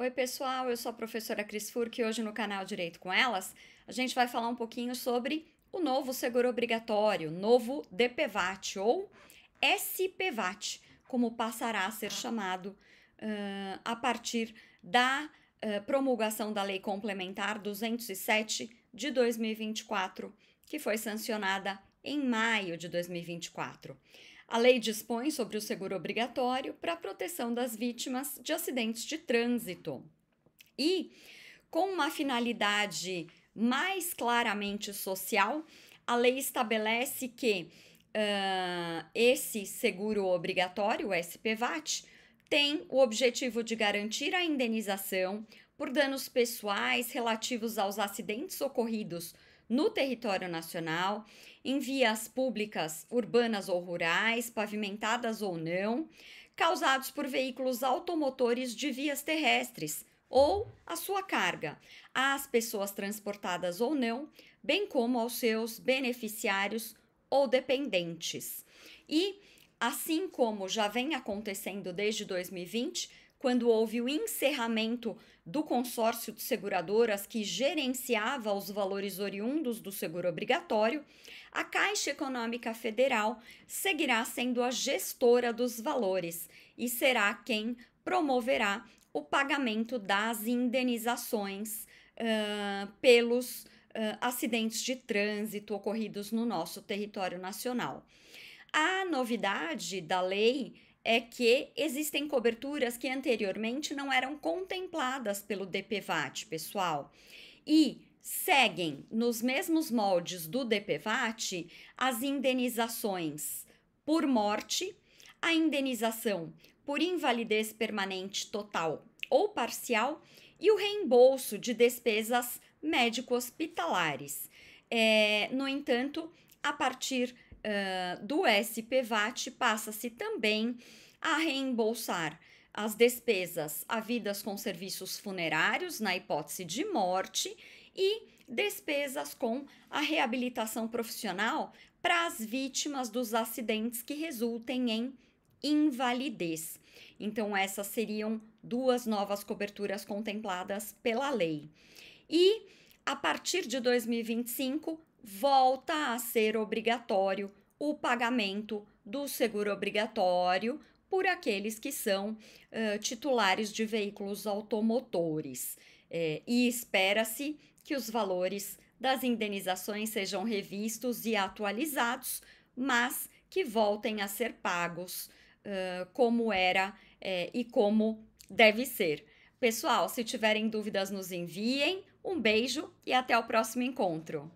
Oi, pessoal, eu sou a professora Cris Furk e hoje no canal Direito com Elas a gente vai falar um pouquinho sobre o novo seguro obrigatório, novo DPVAT ou SPVAT, como passará a ser chamado uh, a partir da uh, promulgação da Lei Complementar 207 de 2024, que foi sancionada em maio de 2024. A lei dispõe sobre o seguro obrigatório para a proteção das vítimas de acidentes de trânsito. E, com uma finalidade mais claramente social, a lei estabelece que uh, esse seguro obrigatório, o SPVAT, tem o objetivo de garantir a indenização por danos pessoais relativos aos acidentes ocorridos no território nacional, em vias públicas urbanas ou rurais, pavimentadas ou não, causados por veículos automotores de vias terrestres ou a sua carga, às pessoas transportadas ou não, bem como aos seus beneficiários ou dependentes. E, assim como já vem acontecendo desde 2020, quando houve o encerramento do consórcio de seguradoras que gerenciava os valores oriundos do seguro obrigatório, a Caixa Econômica Federal seguirá sendo a gestora dos valores e será quem promoverá o pagamento das indenizações uh, pelos uh, acidentes de trânsito ocorridos no nosso território nacional. A novidade da lei é que existem coberturas que anteriormente não eram contempladas pelo DPVAT, pessoal. E seguem nos mesmos moldes do DPVAT as indenizações por morte, a indenização por invalidez permanente total ou parcial e o reembolso de despesas médico-hospitalares. É, no entanto, a partir uh, do SPVAT passa-se também a reembolsar as despesas havidas com serviços funerários na hipótese de morte e despesas com a reabilitação profissional para as vítimas dos acidentes que resultem em invalidez. Então, essas seriam duas novas coberturas contempladas pela lei. E a partir de 2025, volta a ser obrigatório o pagamento do seguro obrigatório por aqueles que são uh, titulares de veículos automotores. É, e espera-se que os valores das indenizações sejam revistos e atualizados, mas que voltem a ser pagos uh, como era é, e como deve ser. Pessoal, se tiverem dúvidas, nos enviem. Um beijo e até o próximo encontro.